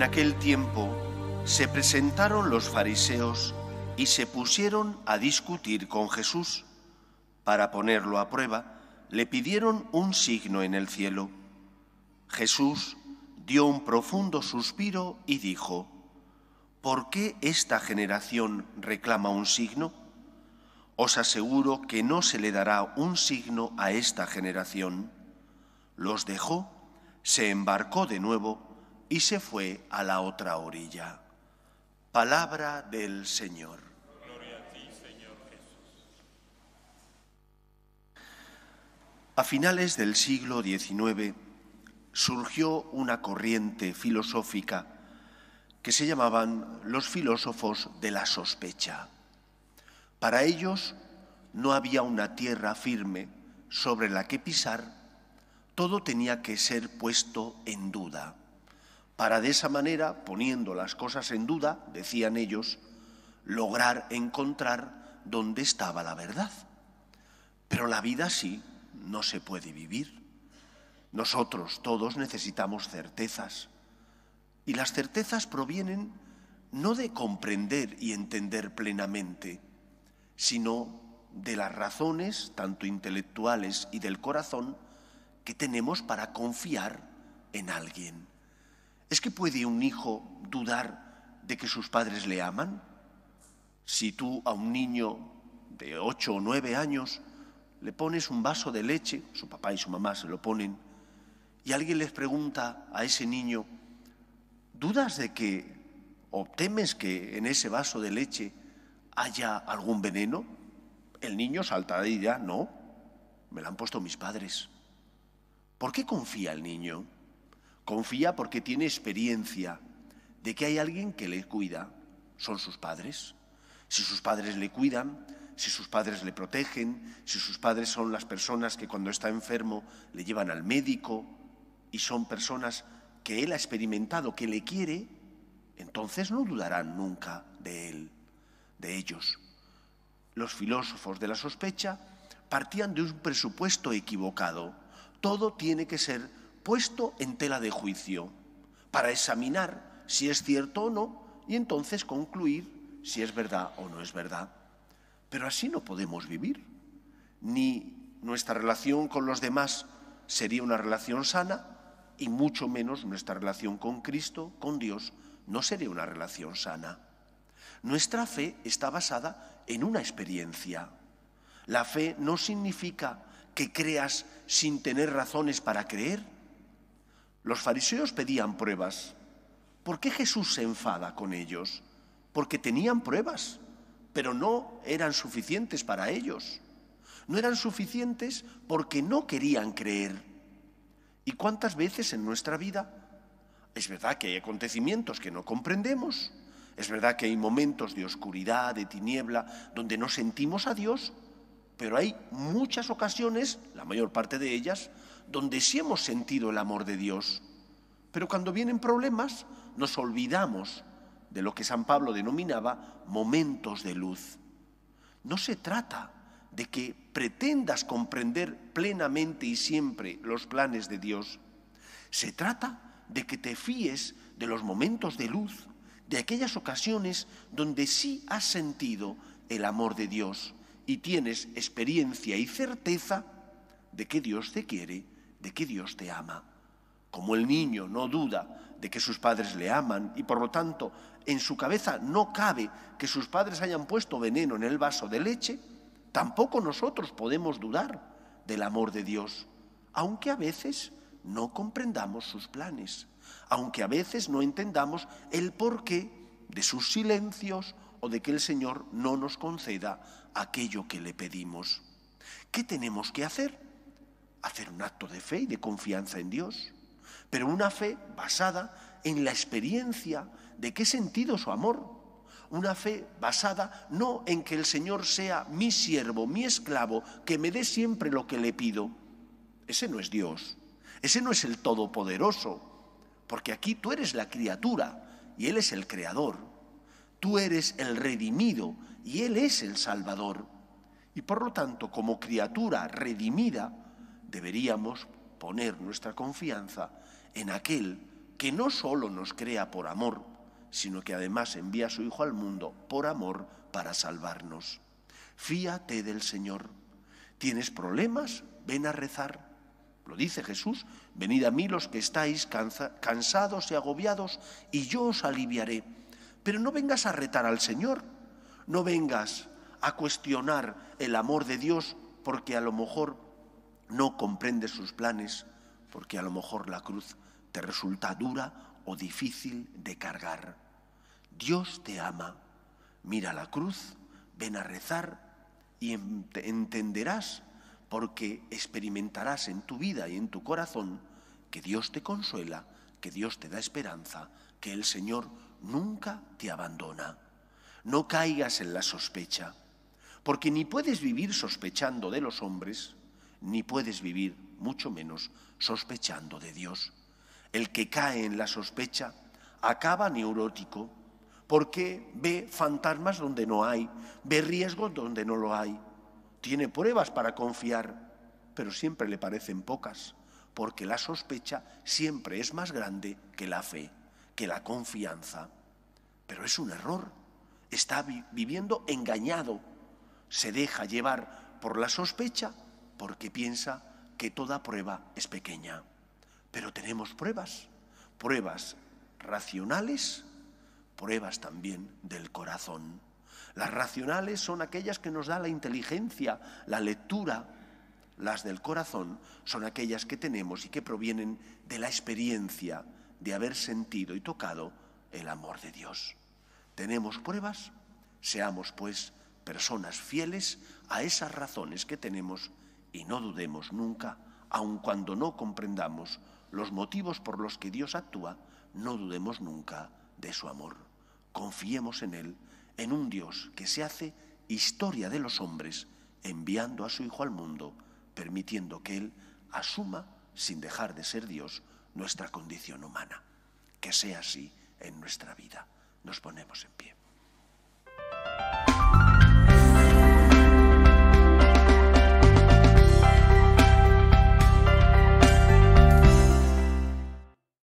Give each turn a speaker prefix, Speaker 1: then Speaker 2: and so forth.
Speaker 1: En aquel tiempo se presentaron los fariseos y se pusieron a discutir con Jesús. Para ponerlo a prueba, le pidieron un signo en el cielo. Jesús dio un profundo suspiro y dijo, ¿por qué esta generación reclama un signo? Os aseguro que no se le dará un signo a esta generación. Los dejó, se embarcó de nuevo y se fue a la otra orilla. Palabra del Señor. Gloria a ti, Señor Jesús. A finales del siglo XIX surgió una corriente filosófica que se llamaban los filósofos de la sospecha. Para ellos no había una tierra firme sobre la que pisar, todo tenía que ser puesto en duda para de esa manera, poniendo las cosas en duda, decían ellos, lograr encontrar dónde estaba la verdad. Pero la vida así no se puede vivir. Nosotros todos necesitamos certezas. Y las certezas provienen no de comprender y entender plenamente, sino de las razones, tanto intelectuales y del corazón, que tenemos para confiar en alguien. ¿Es que puede un hijo dudar de que sus padres le aman? Si tú a un niño de ocho o nueve años le pones un vaso de leche, su papá y su mamá se lo ponen, y alguien les pregunta a ese niño, ¿dudas de que o temes que en ese vaso de leche haya algún veneno? El niño saltará y ya, no, me lo han puesto mis padres. ¿Por qué confía el niño? Confía porque tiene experiencia de que hay alguien que le cuida. Son sus padres. Si sus padres le cuidan, si sus padres le protegen, si sus padres son las personas que cuando está enfermo le llevan al médico y son personas que él ha experimentado, que le quiere, entonces no dudarán nunca de él, de ellos. Los filósofos de la sospecha partían de un presupuesto equivocado. Todo tiene que ser puesto en tela de juicio para examinar si es cierto o no y entonces concluir si es verdad o no es verdad. Pero así no podemos vivir. Ni nuestra relación con los demás sería una relación sana y mucho menos nuestra relación con Cristo, con Dios, no sería una relación sana. Nuestra fe está basada en una experiencia. La fe no significa que creas sin tener razones para creer los fariseos pedían pruebas. ¿Por qué Jesús se enfada con ellos? Porque tenían pruebas, pero no eran suficientes para ellos. No eran suficientes porque no querían creer. ¿Y cuántas veces en nuestra vida? Es verdad que hay acontecimientos que no comprendemos, es verdad que hay momentos de oscuridad, de tiniebla, donde no sentimos a Dios, pero hay muchas ocasiones, la mayor parte de ellas, donde sí hemos sentido el amor de Dios. Pero cuando vienen problemas, nos olvidamos de lo que San Pablo denominaba momentos de luz. No se trata de que pretendas comprender plenamente y siempre los planes de Dios. Se trata de que te fíes de los momentos de luz, de aquellas ocasiones donde sí has sentido el amor de Dios y tienes experiencia y certeza de que Dios te quiere, de que Dios te ama. Como el niño no duda de que sus padres le aman y por lo tanto en su cabeza no cabe que sus padres hayan puesto veneno en el vaso de leche, tampoco nosotros podemos dudar del amor de Dios, aunque a veces no comprendamos sus planes, aunque a veces no entendamos el porqué de sus silencios o de que el Señor no nos conceda aquello que le pedimos. ¿Qué tenemos que hacer? Hacer un acto de fe y de confianza en Dios, pero una fe basada en la experiencia de qué sentido su amor. Una fe basada no en que el Señor sea mi siervo, mi esclavo, que me dé siempre lo que le pido. Ese no es Dios, ese no es el Todopoderoso, porque aquí tú eres la criatura y Él es el Creador. Tú eres el redimido y Él es el Salvador. Y por lo tanto, como criatura redimida, deberíamos poner nuestra confianza en aquel que no solo nos crea por amor, sino que además envía a su Hijo al mundo por amor para salvarnos. Fíate del Señor. ¿Tienes problemas? Ven a rezar. Lo dice Jesús, venid a mí los que estáis cansados y agobiados, y yo os aliviaré. Pero no vengas a retar al Señor, no vengas a cuestionar el amor de Dios porque a lo mejor no comprendes sus planes, porque a lo mejor la cruz te resulta dura o difícil de cargar. Dios te ama, mira la cruz, ven a rezar y entenderás porque experimentarás en tu vida y en tu corazón que Dios te consuela, que Dios te da esperanza, que el Señor nunca te abandona. No caigas en la sospecha, porque ni puedes vivir sospechando de los hombres, ni puedes vivir, mucho menos, sospechando de Dios. El que cae en la sospecha acaba neurótico, porque ve fantasmas donde no hay, ve riesgos donde no lo hay, tiene pruebas para confiar, pero siempre le parecen pocas, porque la sospecha siempre es más grande que la fe que la confianza, pero es un error. Está viviendo engañado, se deja llevar por la sospecha porque piensa que toda prueba es pequeña. Pero tenemos pruebas, pruebas racionales, pruebas también del corazón. Las racionales son aquellas que nos da la inteligencia, la lectura. Las del corazón son aquellas que tenemos y que provienen de la experiencia, de haber sentido y tocado el amor de Dios. ¿Tenemos pruebas? Seamos, pues, personas fieles a esas razones que tenemos y no dudemos nunca, aun cuando no comprendamos los motivos por los que Dios actúa, no dudemos nunca de su amor. Confiemos en Él, en un Dios que se hace historia de los hombres, enviando a su Hijo al mundo, permitiendo que Él asuma, sin dejar de ser Dios, nuestra condición humana. Que sea así en nuestra vida. Nos ponemos en pie.